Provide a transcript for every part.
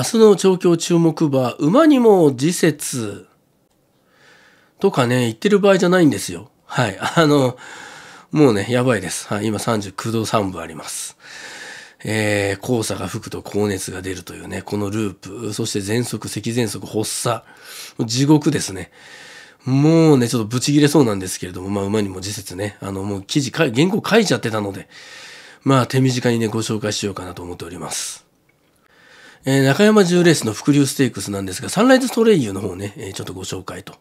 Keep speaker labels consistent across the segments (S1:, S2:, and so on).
S1: 明日の調教注目馬、馬にも次節とかね、言ってる場合じゃないんですよ。はい。あの、もうね、やばいです。はい、今39度3分あります。えー、黄砂が吹くと高熱が出るというね、このループ、そして喘息、咳喘息、発作、地獄ですね。もうね、ちょっとブチ切れそうなんですけれども、まあ、馬にも次節ね、あの、もう記事、原稿書いちゃってたので、まあ、手短にね、ご紹介しようかなと思っております。えー、中山10レースの伏流ステークスなんですが、サンライズストレイユの方ね、えー、ちょっとご紹介と。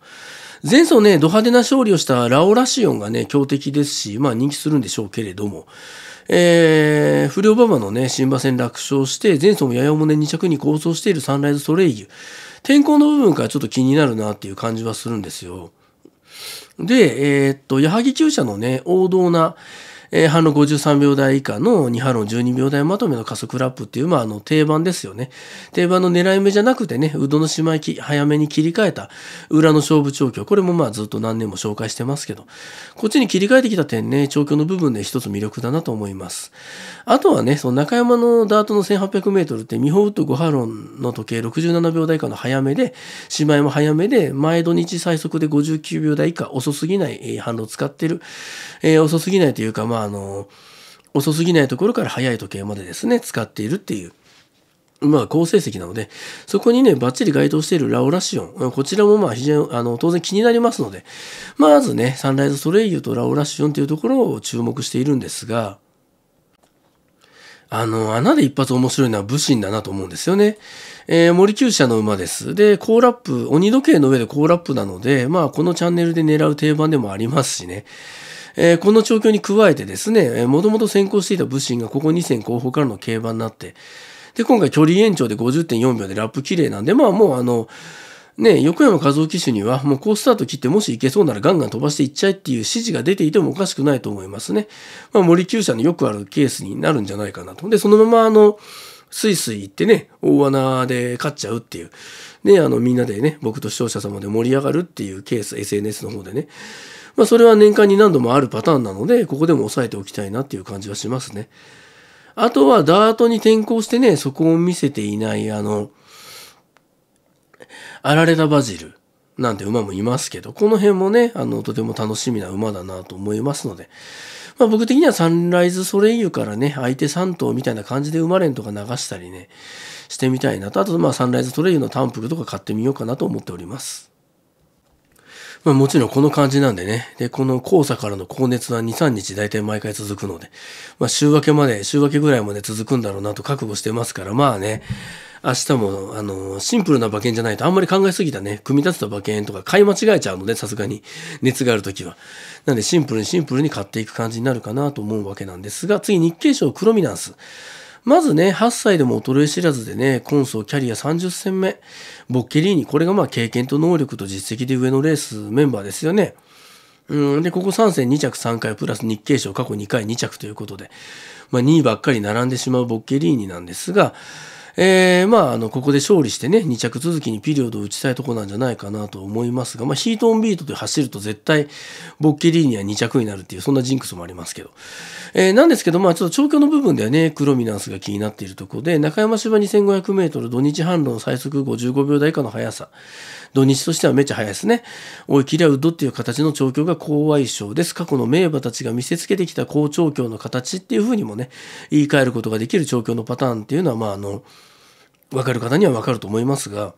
S1: 前走ね、ド派手な勝利をしたラオラシオンがね、強敵ですし、まあ人気するんでしょうけれども、えー、不良馬場のね、新馬戦楽勝して、前走もややもね2着に構想しているサンライズストレイユ。天候の部分からちょっと気になるなっていう感じはするんですよ。で、えー、っと、矢作厩舎のね、王道な、えー、応の53秒台以下の2波論12秒台まとめの加速ラップっていう、まあ、あの、定番ですよね。定番の狙い目じゃなくてね、うどのしまいき、早めに切り替えた裏の勝負調教。これもまあ、ずっと何年も紹介してますけど、こっちに切り替えてきた点ね、調教の部分で一つ魅力だなと思います。あとはね、その中山のダートの1800メートルって、ミホウッド5波論の時計67秒台以下の早めで、しまいも早めで、毎土日最速で59秒台以下、遅すぎない、えー、反応使ってる。えー、遅すぎないというか、まああの遅すぎないところから早い時計までですね使っているっていう。まあ、好成績なので、そこにね、バッチリ該当しているラオラシオン。こちらもまあ、非常に、あの、当然気になりますので、まずね、サンライズソレイユとラオラシオンというところを注目しているんですが、あの、穴で一発面白いのは武神だなと思うんですよね。えー、森厩舎の馬です。で、コーラップ、鬼時計の上でコーラップなので、まあ、このチャンネルで狙う定番でもありますしね。えー、この状況に加えてですね、もともと先行していた武神がここ2戦後方からの競馬になって、で、今回距離延長で50.4秒でラップ綺麗なんで、まあもうあの、ね、横山和夫騎手には、もううスタート切って、もし行けそうならガンガン飛ばしていっちゃえっていう指示が出ていてもおかしくないと思いますね。まあ、森厩舎のよくあるケースになるんじゃないかなと。で、そのままあの、スイスイ行ってね、大穴で勝っちゃうっていう。ね、あの、みんなでね、僕と視聴者様で盛り上がるっていうケース、SNS の方でね。まあ、それは年間に何度もあるパターンなので、ここでも押さえておきたいなっていう感じはしますね。あとはダートに転向してね、そこを見せていない、あの、アラレラバジルなんて馬もいますけど、この辺もね、あの、とても楽しみな馬だなと思いますので、まあ、僕的にはサンライズソレイユからね、相手3頭みたいな感じで馬連とか流したりね、してみたいなと、あとまあサンライズソレイユのタンプルとか買ってみようかなと思っております。まあもちろんこの感じなんでね。で、この黄砂からの高熱は2、3日大体毎回続くので、まあ週明けまで、週明けぐらいまで続くんだろうなと覚悟してますから、まあね、明日も、あの、シンプルな馬券じゃないとあんまり考えすぎたね、組み立てた馬券とか買い間違えちゃうので、さすがに熱があるときは。なんでシンプルにシンプルに買っていく感じになるかなと思うわけなんですが、次日経賞クロミナンス。まずね、8歳でも衰え知らずでね、コンソキャリア30戦目、ボッケリーニ、これがまあ経験と能力と実績で上のレースメンバーですよね。うん、で、ここ3戦2着3回、プラス日経賞過去2回2着ということで、まあ2位ばっかり並んでしまうボッケリーニなんですが、えー、まあ、あの、ここで勝利してね、2着続きにピリオドを打ちたいとこなんじゃないかなと思いますが、まあ、ヒートオンビートで走ると絶対、ボッケリーニは2着になるっていう、そんなジンクスもありますけど。えー、なんですけど、まあ、ちょっと調教の部分ではね、クロミナンスが気になっているところで、中山芝2500メートル、土日反論最速55秒台以下の速さ。土日としてはめっちゃ速いですね。追い切りはウッドっていう形の調教が好相性です。過去の名馬たちが見せつけてきた好調教の形っていうふうにもね、言い換えることができる調教のパターンっていうのは、まあ、あの、分かる方には分かると思いますが、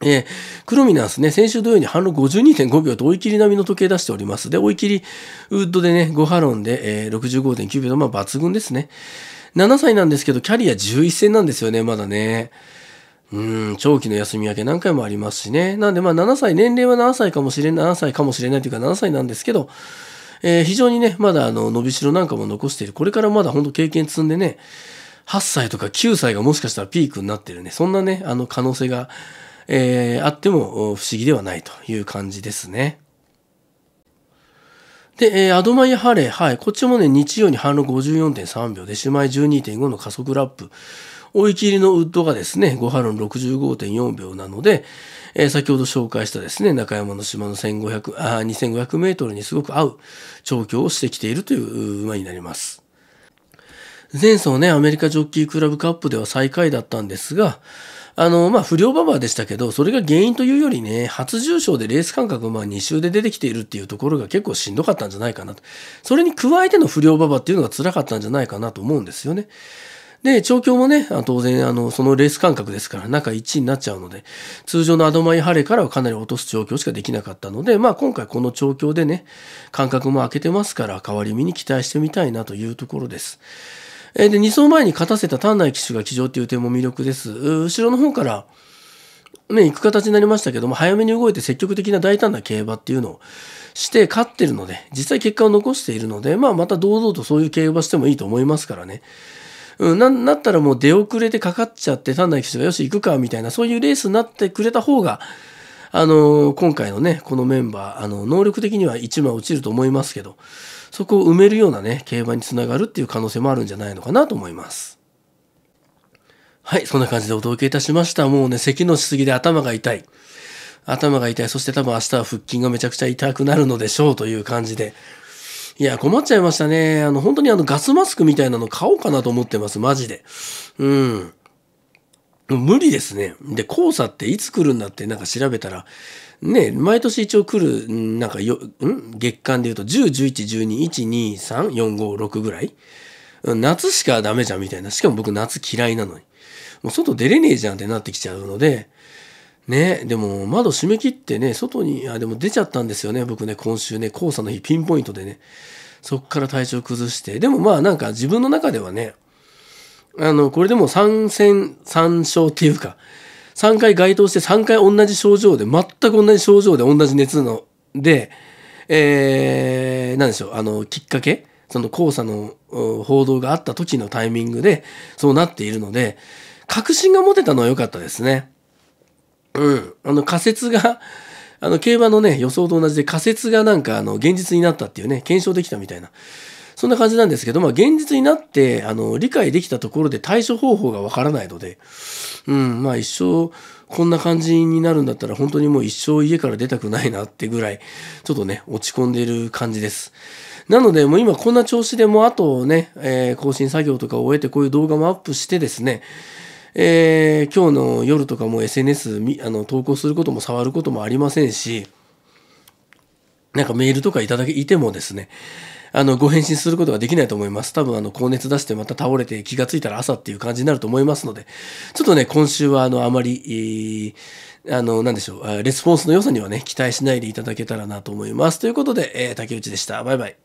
S1: えー、クロミナンスね、先週土曜に反論52.5秒と追い切り並みの時計出しております。で、追い切りウッドでね、5ハロンで、えー、65.9秒と、まあ抜群ですね。7歳なんですけど、キャリア11戦なんですよね、まだね。うん、長期の休み明け何回もありますしね。なんでまあ7歳、年齢は7歳かもしれない、7歳かもしれないというか7歳なんですけど、えー、非常にね、まだあの、伸びしろなんかも残している。これからまだ本当経験積んでね、8歳とか9歳がもしかしたらピークになってるね。そんなね、あの可能性が、えー、あっても不思議ではないという感じですね。で、えー、アドマイハレー、はい。こっちもね、日曜に反論54.3秒で、シュマイ12.5の加速ラップ。追い切りのウッドがですね、5波論65.4秒なので、えー、先ほど紹介したですね、中山の島の1500、2500メートルにすごく合う調教をしてきているという馬になります。前走ね、アメリカジョッキークラブカップでは最下位だったんですが、あの、まあ、不良馬場でしたけど、それが原因というよりね、初重賞でレース間隔まあ2周で出てきているっていうところが結構しんどかったんじゃないかなと。それに加えての不良馬場っていうのが辛かったんじゃないかなと思うんですよね。で、調教もね、当然、あの、そのレース間隔ですから、中1位になっちゃうので、通常のアドマイハレからはかなり落とす調教しかできなかったので、まあ今回この調教でね、感覚も開けてますから、代わり身に期待してみたいなというところです。えー、で、2走前に勝たせた丹内騎手が騎乗っていう点も魅力です。後ろの方から、ね、行く形になりましたけども、早めに動いて積極的な大胆な競馬っていうのをして勝ってるので、実際結果を残しているので、まあまた堂々とそういう競馬してもいいと思いますからね。うん、な、なったらもう出遅れてかかっちゃって、単内騎手がよし行くか、みたいな、そういうレースになってくれた方が、あのー、今回のね、このメンバー、あの、能力的には1枚落ちると思いますけど、そこを埋めるようなね、競馬につながるっていう可能性もあるんじゃないのかなと思います。はい、そんな感じでお届けいたしました。もうね、咳のしすぎで頭が痛い。頭が痛い。そして多分明日は腹筋がめちゃくちゃ痛くなるのでしょうという感じで。いや、困っちゃいましたね。あの、本当にあのガスマスクみたいなの買おうかなと思ってます。マジで。うん。無理ですね。で、黄砂っていつ来るんだってなんか調べたら、ね、毎年一応来る、なんかよ、ん月間で言うと、10、11、12、1、2、3、4、5、6ぐらい。夏しかダメじゃんみたいな。しかも僕夏嫌いなのに。もう外出れねえじゃんってなってきちゃうので、ね、でも窓閉め切ってね、外に、あ、でも出ちゃったんですよね、僕ね、今週ね、黄砂の日ピンポイントでね、そっから体調崩して、でもまあなんか自分の中ではね、あの、これでも3戦3勝っていうか、3回該当して3回同じ症状で、全く同じ症状で同じ熱の、で、えー、なんでしょう、あの、きっかけその黄砂の報道があった時のタイミングで、そうなっているので、確信が持てたのは良かったですね。うん。あの仮説が、あの競馬のね、予想と同じで仮説がなんかあの現実になったっていうね、検証できたみたいな。そんな感じなんですけど、まあ現実になって、あの、理解できたところで対処方法がわからないので、うん、まあ一生こんな感じになるんだったら本当にもう一生家から出たくないなってぐらい、ちょっとね、落ち込んでる感じです。なので、もう今こんな調子でもうあとね、えー、更新作業とかを終えてこういう動画もアップしてですね、えー、今日の夜とかも SNS あの投稿することも触ることもありませんし、なんかメールとかいただけ、いてもですね、あの、ご返信することができないと思います。多分、あの、高熱出してまた倒れて気がついたら朝っていう感じになると思いますので、ちょっとね、今週は、あの、あまり、えー、あの、なんでしょう、レスポンスの良さにはね、期待しないでいただけたらなと思います。ということで、えー、竹内でした。バイバイ。